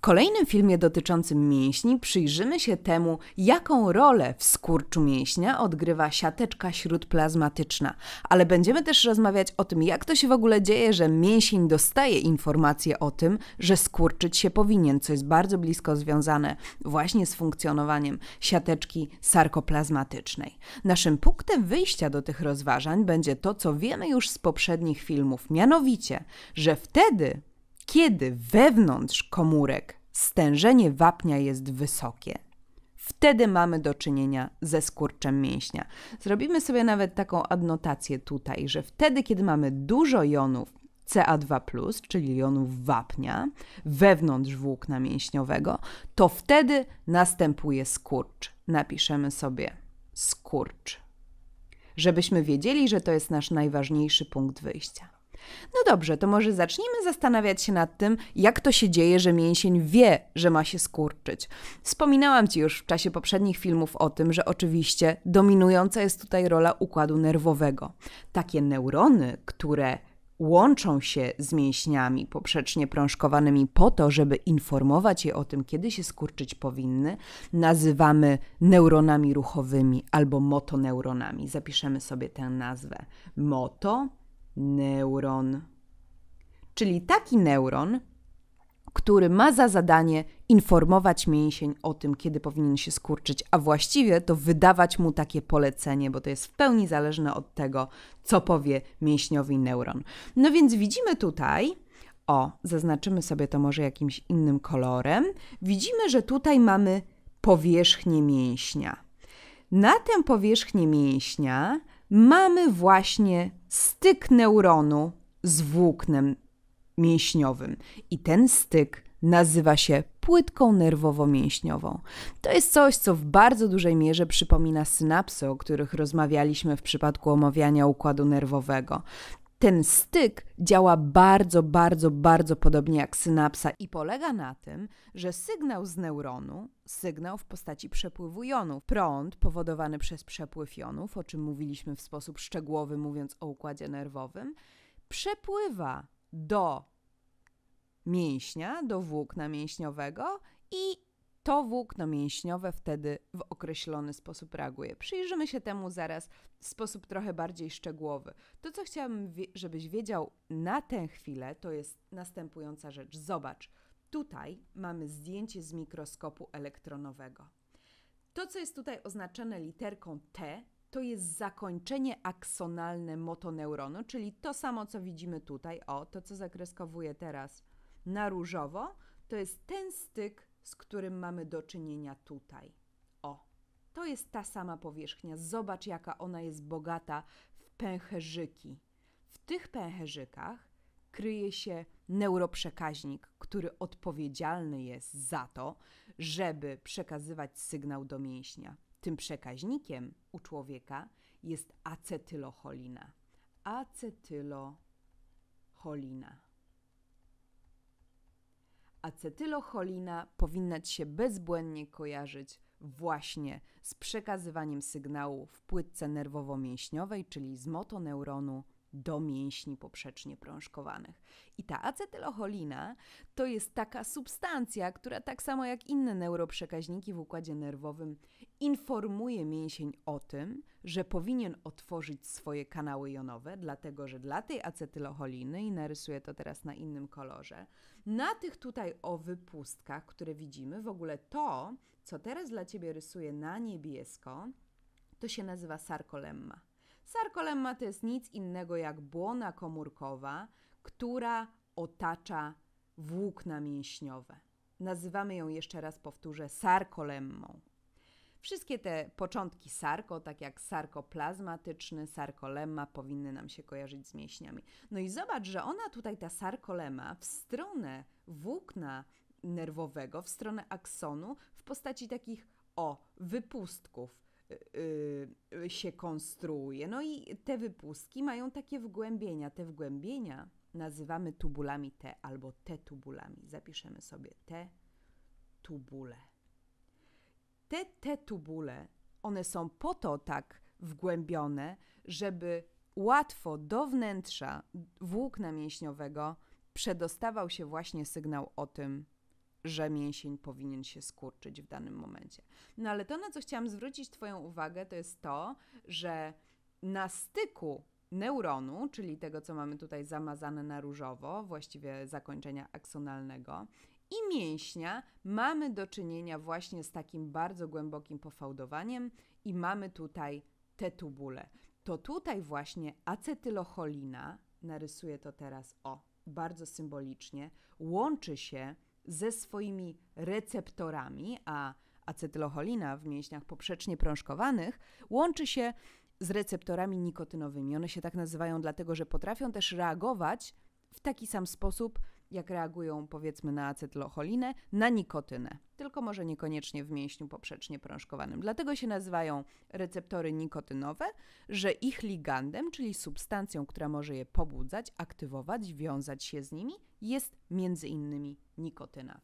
kolejnym filmie dotyczącym mięśni przyjrzymy się temu, jaką rolę w skurczu mięśnia odgrywa siateczka śródplazmatyczna, ale będziemy też rozmawiać o tym, jak to się w ogóle dzieje, że mięsień dostaje informację o tym, że skurczyć się powinien, co jest bardzo blisko związane właśnie z funkcjonowaniem siateczki sarkoplazmatycznej. Naszym punktem wyjścia do tych rozważań będzie to, co wiemy już z poprzednich filmów, mianowicie, że wtedy kiedy wewnątrz komórek stężenie wapnia jest wysokie, wtedy mamy do czynienia ze skurczem mięśnia. Zrobimy sobie nawet taką adnotację tutaj, że wtedy, kiedy mamy dużo jonów CA2, czyli jonów wapnia wewnątrz włókna mięśniowego, to wtedy następuje skurcz. Napiszemy sobie skurcz, żebyśmy wiedzieli, że to jest nasz najważniejszy punkt wyjścia. No dobrze, to może zacznijmy zastanawiać się nad tym, jak to się dzieje, że mięsień wie, że ma się skurczyć. Wspominałam Ci już w czasie poprzednich filmów o tym, że oczywiście dominująca jest tutaj rola układu nerwowego. Takie neurony, które łączą się z mięśniami poprzecznie prążkowanymi po to, żeby informować je o tym, kiedy się skurczyć powinny, nazywamy neuronami ruchowymi albo motoneuronami. Zapiszemy sobie tę nazwę. Moto neuron. Czyli taki neuron, który ma za zadanie informować mięsień o tym, kiedy powinien się skurczyć, a właściwie to wydawać mu takie polecenie, bo to jest w pełni zależne od tego, co powie mięśniowi neuron. No więc widzimy tutaj, o, zaznaczymy sobie to może jakimś innym kolorem, widzimy, że tutaj mamy powierzchnię mięśnia. Na tę powierzchnię mięśnia mamy właśnie styk neuronu z włóknem mięśniowym. I ten styk nazywa się płytką nerwowo-mięśniową. To jest coś, co w bardzo dużej mierze przypomina synapsy, o których rozmawialiśmy w przypadku omawiania układu nerwowego ten styk działa bardzo, bardzo, bardzo podobnie jak synapsa i polega na tym, że sygnał z neuronu, sygnał w postaci przepływu jonów, prąd powodowany przez przepływ jonów, o czym mówiliśmy w sposób szczegółowy, mówiąc o układzie nerwowym, przepływa do mięśnia, do włókna mięśniowego i to włókno mięśniowe wtedy w określony sposób reaguje. Przyjrzymy się temu zaraz w sposób trochę bardziej szczegółowy. To, co chciałabym, żebyś wiedział na tę chwilę, to jest następująca rzecz. Zobacz, tutaj mamy zdjęcie z mikroskopu elektronowego. To, co jest tutaj oznaczone literką T, to jest zakończenie aksonalne motoneuronu, czyli to samo, co widzimy tutaj, o, to, co zakreskowuję teraz na różowo, to jest ten styk z którym mamy do czynienia tutaj. O, to jest ta sama powierzchnia. Zobacz, jaka ona jest bogata w pęcherzyki. W tych pęcherzykach kryje się neuroprzekaźnik, który odpowiedzialny jest za to, żeby przekazywać sygnał do mięśnia. Tym przekaźnikiem u człowieka jest acetylocholina. Acetylocholina acetylocholina powinna Ci się bezbłędnie kojarzyć właśnie z przekazywaniem sygnału w płytce nerwowo-mięśniowej, czyli z motoneuronu do mięśni poprzecznie prążkowanych. I ta acetylocholina to jest taka substancja, która tak samo jak inne neuroprzekaźniki w układzie nerwowym informuje mięsień o tym, że powinien otworzyć swoje kanały jonowe, dlatego że dla tej acetylocholiny, i narysuję to teraz na innym kolorze, na tych tutaj o wypustkach, które widzimy, w ogóle to, co teraz dla Ciebie rysuję na niebiesko, to się nazywa sarkolemma. Sarkolemma to jest nic innego jak błona komórkowa, która otacza włókna mięśniowe. Nazywamy ją jeszcze raz powtórzę sarkolemmą. Wszystkie te początki sarko, tak jak sarkoplazmatyczny, sarkolemma, powinny nam się kojarzyć z mięśniami. No i zobacz, że ona tutaj, ta sarkolema, w stronę włókna nerwowego, w stronę aksonu, w postaci takich o wypustków, Y, y, się konstruuje. No i te wypustki mają takie wgłębienia. Te wgłębienia nazywamy tubulami T albo T-tubulami. Zapiszemy sobie T-tubule. Te te tubule one są po to tak wgłębione, żeby łatwo do wnętrza włókna mięśniowego przedostawał się właśnie sygnał o tym, że mięsień powinien się skurczyć w danym momencie. No ale to, na co chciałam zwrócić Twoją uwagę, to jest to, że na styku neuronu, czyli tego, co mamy tutaj zamazane na różowo, właściwie zakończenia aksonalnego, i mięśnia mamy do czynienia właśnie z takim bardzo głębokim pofałdowaniem i mamy tutaj te tubule. To tutaj właśnie acetylocholina, narysuję to teraz o, bardzo symbolicznie, łączy się ze swoimi receptorami, a acetylocholina w mięśniach poprzecznie prążkowanych łączy się z receptorami nikotynowymi. One się tak nazywają dlatego, że potrafią też reagować w taki sam sposób, jak reagują powiedzmy na acetylocholinę, na nikotynę, tylko może niekoniecznie w mięśniu poprzecznie prążkowanym. Dlatego się nazywają receptory nikotynowe, że ich ligandem, czyli substancją, która może je pobudzać, aktywować, wiązać się z nimi, jest między innymi nikotyna.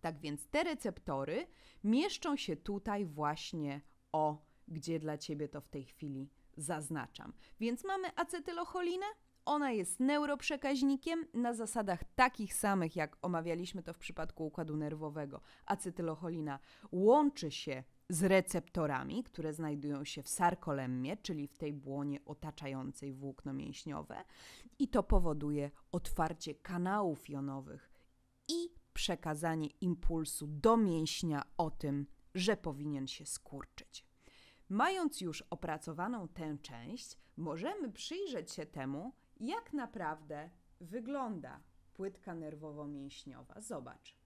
Tak więc te receptory mieszczą się tutaj właśnie o, gdzie dla ciebie to w tej chwili zaznaczam. Więc mamy acetylocholinę, ona jest neuroprzekaźnikiem na zasadach takich samych, jak omawialiśmy to w przypadku układu nerwowego. Acetylocholina łączy się z receptorami, które znajdują się w sarkolemmie, czyli w tej błonie otaczającej włókno mięśniowe, i to powoduje otwarcie kanałów jonowych i przekazanie impulsu do mięśnia o tym, że powinien się skurczyć. Mając już opracowaną tę część, możemy przyjrzeć się temu, jak naprawdę wygląda płytka nerwowo-mięśniowa. Zobacz.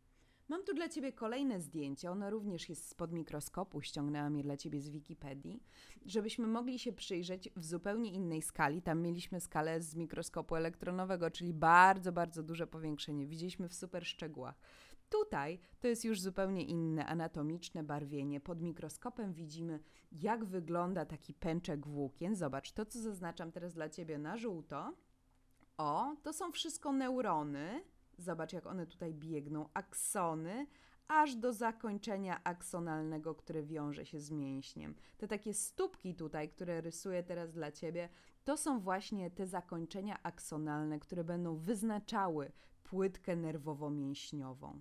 Mam tu dla Ciebie kolejne zdjęcie, ono również jest spod mikroskopu, ściągnęłam je dla Ciebie z Wikipedii, żebyśmy mogli się przyjrzeć w zupełnie innej skali. Tam mieliśmy skalę z mikroskopu elektronowego, czyli bardzo, bardzo duże powiększenie. Widzieliśmy w super szczegółach. Tutaj to jest już zupełnie inne anatomiczne barwienie. Pod mikroskopem widzimy, jak wygląda taki pęczek włókien. Zobacz, to co zaznaczam teraz dla Ciebie na żółto. O, to są wszystko neurony, Zobacz, jak one tutaj biegną. Aksony, aż do zakończenia aksonalnego, które wiąże się z mięśniem. Te takie stópki tutaj, które rysuję teraz dla Ciebie, to są właśnie te zakończenia aksonalne, które będą wyznaczały płytkę nerwowo-mięśniową.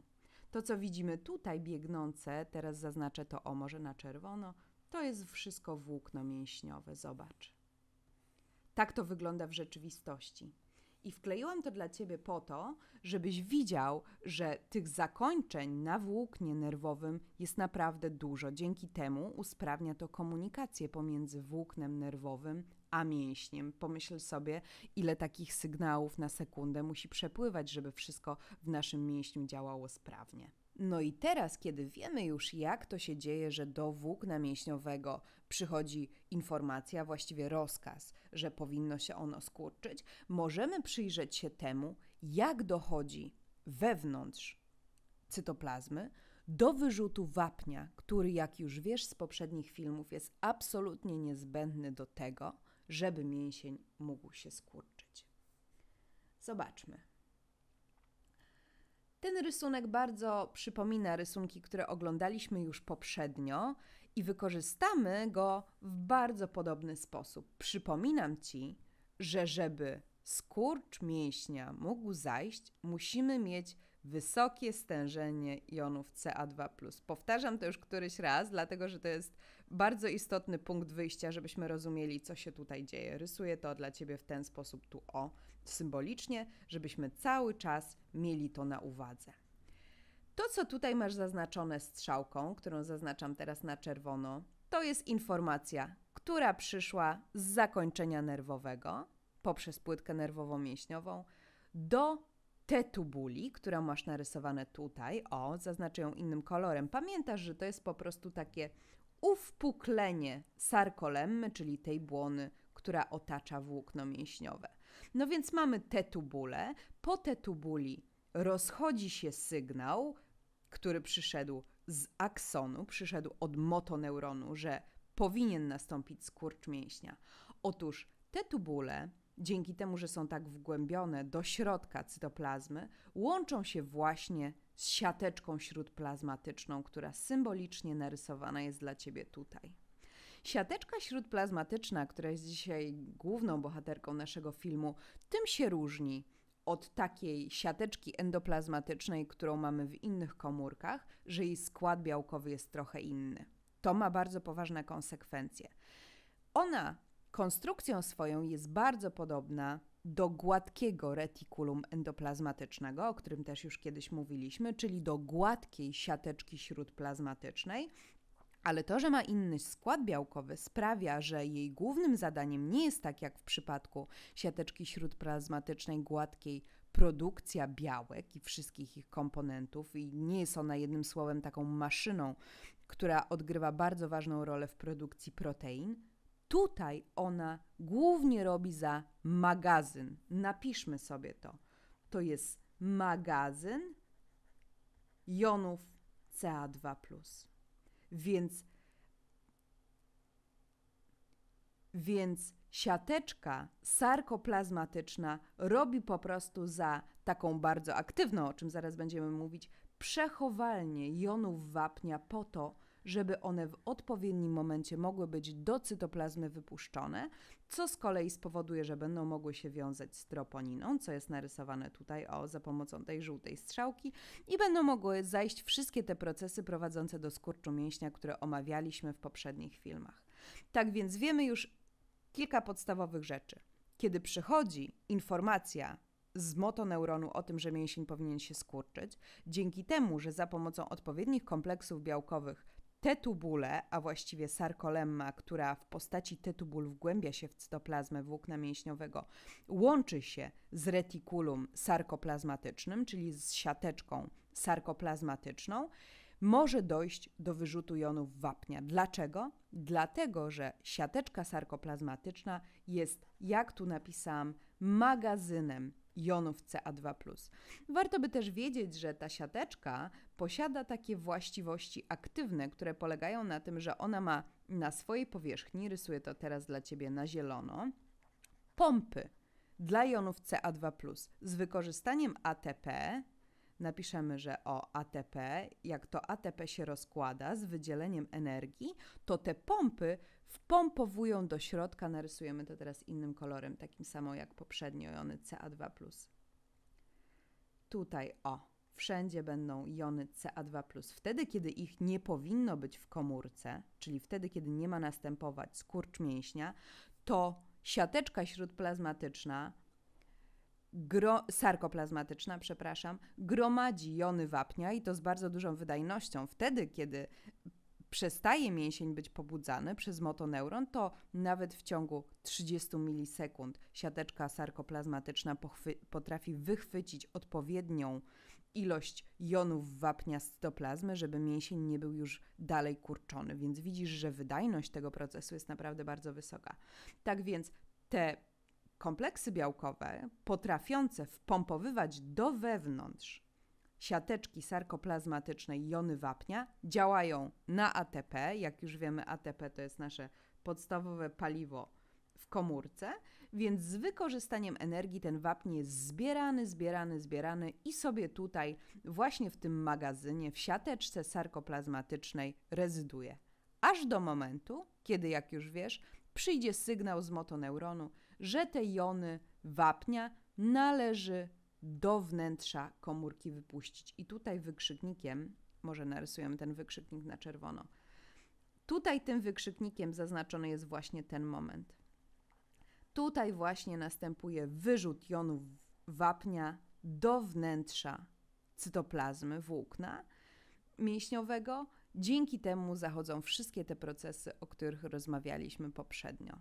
To, co widzimy tutaj biegnące, teraz zaznaczę to o może na czerwono, to jest wszystko włókno mięśniowe. Zobacz. Tak to wygląda w rzeczywistości. I wkleiłam to dla ciebie po to, żebyś widział, że tych zakończeń na włóknie nerwowym jest naprawdę dużo. Dzięki temu usprawnia to komunikację pomiędzy włóknem nerwowym a mięśniem. Pomyśl sobie, ile takich sygnałów na sekundę musi przepływać, żeby wszystko w naszym mięśniu działało sprawnie. No i teraz, kiedy wiemy już, jak to się dzieje, że do włókna mięśniowego przychodzi informacja, właściwie rozkaz, że powinno się ono skurczyć, możemy przyjrzeć się temu, jak dochodzi wewnątrz cytoplazmy do wyrzutu wapnia, który, jak już wiesz z poprzednich filmów, jest absolutnie niezbędny do tego, żeby mięsień mógł się skurczyć. Zobaczmy. Ten rysunek bardzo przypomina rysunki, które oglądaliśmy już poprzednio i wykorzystamy go w bardzo podobny sposób. Przypominam Ci, że żeby skurcz mięśnia mógł zajść, musimy mieć wysokie stężenie jonów CA2. Powtarzam to już któryś raz, dlatego że to jest bardzo istotny punkt wyjścia, żebyśmy rozumieli, co się tutaj dzieje. Rysuję to dla Ciebie w ten sposób tu o symbolicznie, żebyśmy cały czas mieli to na uwadze. To, co tutaj masz zaznaczone strzałką, którą zaznaczam teraz na czerwono, to jest informacja, która przyszła z zakończenia nerwowego poprzez płytkę nerwowo-mięśniową do tetubuli, którą masz narysowane tutaj. O, zaznaczę ją innym kolorem. Pamiętasz, że to jest po prostu takie uwpuklenie sarkolemmy, czyli tej błony, która otacza włókno mięśniowe. No więc mamy te tubule, po te tubuli rozchodzi się sygnał, który przyszedł z aksonu, przyszedł od motoneuronu, że powinien nastąpić skurcz mięśnia. Otóż te tubule, dzięki temu, że są tak wgłębione do środka cytoplazmy, łączą się właśnie z siateczką śródplazmatyczną, która symbolicznie narysowana jest dla Ciebie tutaj. Siateczka śródplazmatyczna, która jest dzisiaj główną bohaterką naszego filmu, tym się różni od takiej siateczki endoplazmatycznej, którą mamy w innych komórkach, że jej skład białkowy jest trochę inny. To ma bardzo poważne konsekwencje. Ona konstrukcją swoją jest bardzo podobna do gładkiego retikulum endoplazmatycznego, o którym też już kiedyś mówiliśmy, czyli do gładkiej siateczki śródplazmatycznej, ale to, że ma inny skład białkowy, sprawia, że jej głównym zadaniem nie jest tak jak w przypadku siateczki śródplazmatycznej gładkiej produkcja białek i wszystkich ich komponentów, i nie jest ona jednym słowem taką maszyną, która odgrywa bardzo ważną rolę w produkcji protein. Tutaj ona głównie robi za magazyn. Napiszmy sobie to. To jest magazyn jonów CA2. Więc, więc siateczka sarkoplazmatyczna robi po prostu za taką bardzo aktywną, o czym zaraz będziemy mówić, przechowalnię jonów wapnia po to, żeby one w odpowiednim momencie mogły być do cytoplazmy wypuszczone, co z kolei spowoduje, że będą mogły się wiązać z troponiną, co jest narysowane tutaj o za pomocą tej żółtej strzałki i będą mogły zajść wszystkie te procesy prowadzące do skurczu mięśnia, które omawialiśmy w poprzednich filmach. Tak więc wiemy już kilka podstawowych rzeczy. Kiedy przychodzi informacja z motoneuronu o tym, że mięsień powinien się skurczyć, dzięki temu, że za pomocą odpowiednich kompleksów białkowych Tetubule, a właściwie sarkolemma, która w postaci tetubul wgłębia się w cytoplazmę włókna mięśniowego, łączy się z retikulum sarkoplazmatycznym, czyli z siateczką sarkoplazmatyczną, może dojść do wyrzutu jonów wapnia. Dlaczego? Dlatego, że siateczka sarkoplazmatyczna jest, jak tu napisałam, magazynem jonów CA2. Warto by też wiedzieć, że ta siateczka posiada takie właściwości aktywne, które polegają na tym, że ona ma na swojej powierzchni, rysuję to teraz dla ciebie na zielono, pompy dla jonów CA2 z wykorzystaniem ATP. Napiszemy, że o ATP, jak to ATP się rozkłada z wydzieleniem energii, to te pompy wpompowują do środka, narysujemy to teraz innym kolorem, takim samo jak poprzednio jony Ca2+. Tutaj o, wszędzie będą jony Ca2+. Wtedy, kiedy ich nie powinno być w komórce, czyli wtedy, kiedy nie ma następować skurcz mięśnia, to siateczka śródplazmatyczna, gro, sarkoplazmatyczna, przepraszam, gromadzi jony wapnia i to z bardzo dużą wydajnością. Wtedy, kiedy przestaje mięsień być pobudzany przez motoneuron, to nawet w ciągu 30 milisekund siateczka sarkoplazmatyczna potrafi wychwycić odpowiednią ilość jonów wapnia z cytoplazmy, żeby mięsień nie był już dalej kurczony. Więc widzisz, że wydajność tego procesu jest naprawdę bardzo wysoka. Tak więc te kompleksy białkowe potrafiące wpompowywać do wewnątrz siateczki sarkoplazmatycznej jony wapnia działają na ATP. Jak już wiemy, ATP to jest nasze podstawowe paliwo w komórce, więc z wykorzystaniem energii ten wapń jest zbierany, zbierany, zbierany i sobie tutaj, właśnie w tym magazynie, w siateczce sarkoplazmatycznej rezyduje. Aż do momentu, kiedy, jak już wiesz, przyjdzie sygnał z motoneuronu, że te jony wapnia należy do wnętrza komórki wypuścić. I tutaj wykrzyknikiem, może narysujemy ten wykrzyknik na czerwono. Tutaj tym wykrzyknikiem zaznaczony jest właśnie ten moment. Tutaj właśnie następuje wyrzut jonów wapnia do wnętrza cytoplazmy włókna mięśniowego. Dzięki temu zachodzą wszystkie te procesy, o których rozmawialiśmy poprzednio.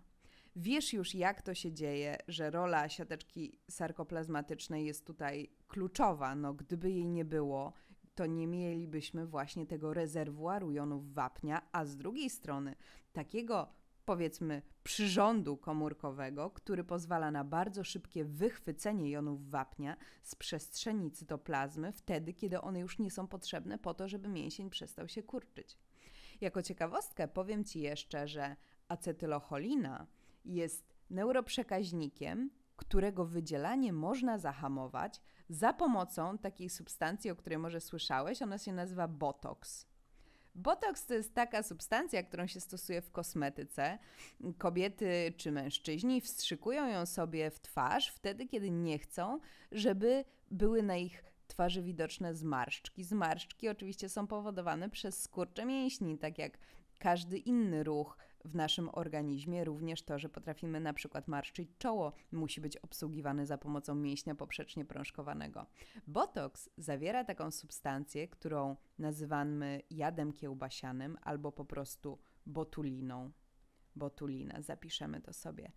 Wiesz już, jak to się dzieje, że rola siateczki sarkoplazmatycznej jest tutaj kluczowa. No, gdyby jej nie było, to nie mielibyśmy właśnie tego rezerwuaru jonów wapnia, a z drugiej strony takiego powiedzmy przyrządu komórkowego, który pozwala na bardzo szybkie wychwycenie jonów wapnia z przestrzeni cytoplazmy wtedy, kiedy one już nie są potrzebne po to, żeby mięsień przestał się kurczyć. Jako ciekawostkę powiem Ci jeszcze, że acetylocholina jest neuroprzekaźnikiem, którego wydzielanie można zahamować za pomocą takiej substancji, o której może słyszałeś. Ona się nazywa botox. Botox to jest taka substancja, którą się stosuje w kosmetyce. Kobiety czy mężczyźni wstrzykują ją sobie w twarz wtedy, kiedy nie chcą, żeby były na ich twarzy widoczne zmarszczki. Zmarszczki oczywiście są powodowane przez skurcze mięśni, tak jak każdy inny ruch, w naszym organizmie. Również to, że potrafimy na przykład marszczyć czoło, musi być obsługiwane za pomocą mięśnia poprzecznie prążkowanego. Botox zawiera taką substancję, którą nazywamy jadem kiełbasianym albo po prostu botuliną. Botulina, zapiszemy to sobie.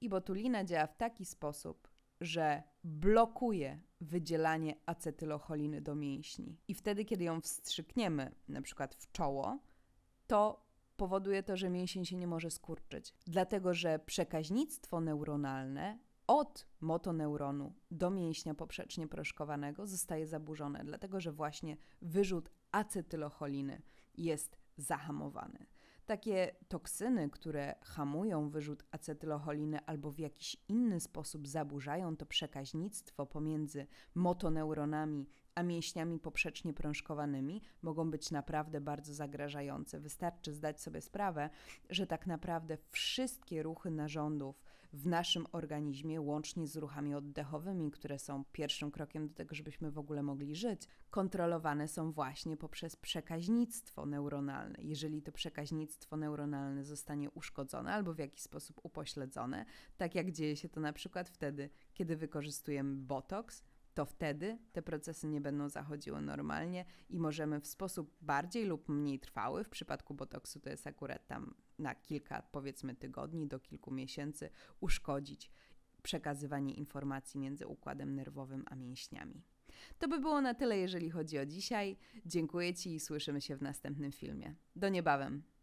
I botulina działa w taki sposób, że blokuje wydzielanie acetylocholiny do mięśni. I wtedy, kiedy ją wstrzykniemy, na przykład w czoło, to powoduje to, że mięsień się nie może skurczyć. Dlatego, że przekaźnictwo neuronalne od motoneuronu do mięśnia poprzecznie proszkowanego zostaje zaburzone, dlatego że właśnie wyrzut acetylocholiny jest zahamowany. Takie toksyny, które hamują wyrzut acetylocholiny albo w jakiś inny sposób zaburzają to przekaźnictwo pomiędzy motoneuronami a mięśniami poprzecznie prążkowanymi, mogą być naprawdę bardzo zagrażające. Wystarczy zdać sobie sprawę, że tak naprawdę wszystkie ruchy narządów w naszym organizmie, łącznie z ruchami oddechowymi, które są pierwszym krokiem do tego, żebyśmy w ogóle mogli żyć, kontrolowane są właśnie poprzez przekaźnictwo neuronalne. Jeżeli to przekaźnictwo neuronalne zostanie uszkodzone albo w jakiś sposób upośledzone, tak jak dzieje się to na przykład wtedy, kiedy wykorzystujemy botoks, to wtedy te procesy nie będą zachodziły normalnie i możemy w sposób bardziej lub mniej trwały, w przypadku botoksu to jest akurat tam na kilka, powiedzmy, tygodni do kilku miesięcy, uszkodzić przekazywanie informacji między układem nerwowym a mięśniami. To by było na tyle, jeżeli chodzi o dzisiaj. Dziękuję Ci i słyszymy się w następnym filmie. Do niebawem!